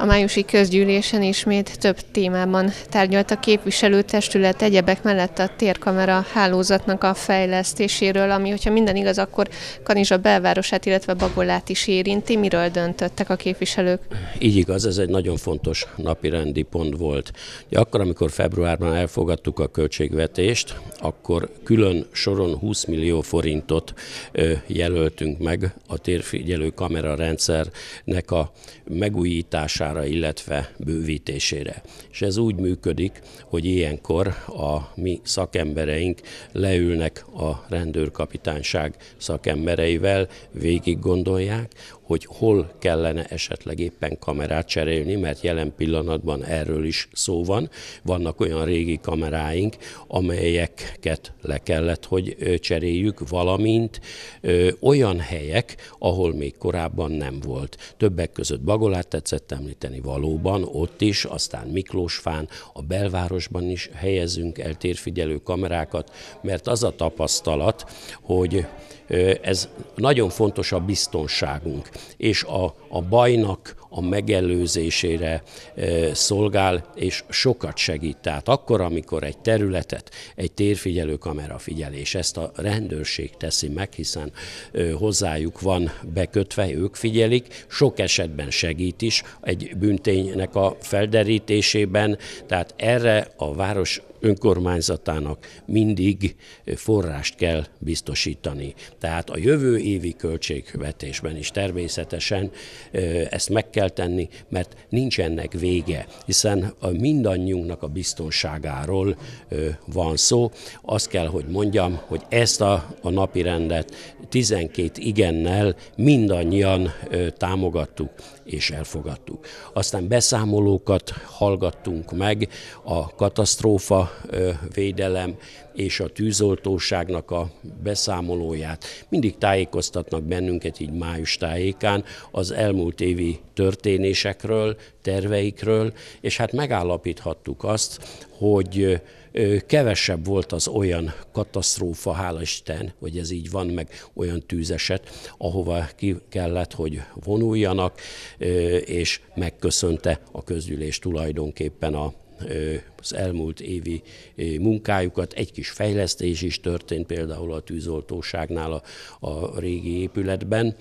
A májusi közgyűlésen ismét több témában tárgyalt a képviselőtestület egyebek mellett a térkamera hálózatnak a fejlesztéséről, ami, hogyha minden igaz, akkor Kanizsa belvárosát, illetve Bagolát is érinti. Miről döntöttek a képviselők? Így igaz, ez egy nagyon fontos napi rendi pont volt. Ugye akkor, amikor februárban elfogadtuk a költségvetést, akkor külön soron 20 millió forintot jelöltünk meg a térfigyelő kamera rendszernek a megújítására javítására, illetve bővítésére. És ez úgy működik, hogy ilyenkor a mi szakembereink leülnek a rendőrkapitányság szakembereivel, végig gondolják, hogy hol kellene esetleg éppen kamerát cserélni, mert jelen pillanatban erről is szó van. Vannak olyan régi kameráink, amelyeket le kellett, hogy cseréljük, valamint ö, olyan helyek, ahol még korábban nem volt. Többek között Bagolát tetszett említeni valóban, ott is, aztán Miklósfán, a belvárosban is helyezünk el térfigyelő kamerákat, mert az a tapasztalat, hogy ez nagyon fontos a biztonságunk és a, a bajnak a megelőzésére szolgál, és sokat segít. Tehát akkor, amikor egy területet egy térfigyelő kamera figyel, és ezt a rendőrség teszi meg, hiszen hozzájuk van bekötve, ők figyelik, sok esetben segít is egy bünténynek a felderítésében, tehát erre a város önkormányzatának mindig eh, forrást kell biztosítani. Tehát a jövő évi költségvetésben is természetesen eh, ezt meg kell tenni, mert nincs ennek vége, hiszen a mindannyiunknak a biztonságáról eh, van szó. Azt kell, hogy mondjam, hogy ezt a, a napi rendet 12 igennel mindannyian támogattuk és elfogadtuk. Aztán beszámolókat hallgattunk meg a katasztrófa védelem és a tűzoltóságnak a beszámolóját. Mindig tájékoztatnak bennünket így május tájékán az elmúlt évi történésekről, terveikről, és hát megállapíthattuk azt, hogy kevesebb volt az olyan katasztrófa, hála Isten, hogy ez így van, meg olyan tűzeset, ahova ki kellett, hogy vonuljanak, és megköszönte a közgyűlés tulajdonképpen a az elmúlt évi munkájukat. Egy kis fejlesztés is történt például a tűzoltóságnál a, a régi épületben.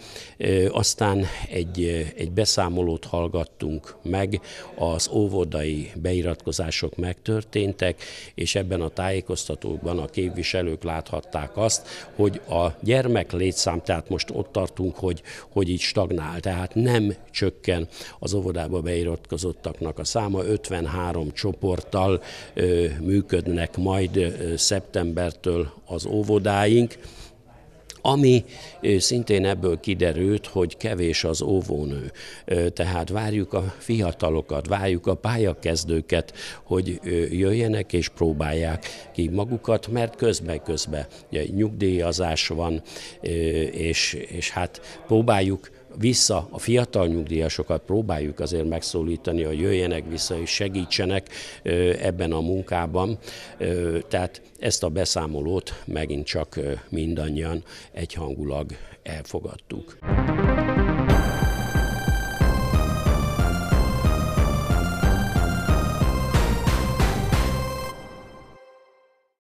Aztán egy, egy beszámolót hallgattunk meg, az óvodai beiratkozások megtörténtek, és ebben a tájékoztatókban a képviselők láthatták azt, hogy a gyermek létszám, tehát most ott tartunk, hogy, hogy így stagnál, tehát nem csökken az óvodába beiratkozottaknak a száma, 53 csoport csoporttal működnek majd szeptembertől az óvodáink, ami szintén ebből kiderült, hogy kevés az óvónő. Tehát várjuk a fiatalokat, várjuk a pályakezdőket, hogy jöjjenek és próbálják ki magukat, mert közben-közben nyugdíjazás van, és, és hát próbáljuk vissza a fiatal nyugdíjasokat próbáljuk azért megszólítani, hogy jöjjenek vissza és segítsenek ebben a munkában. Tehát ezt a beszámolót megint csak mindannyian egyhangulag elfogadtuk.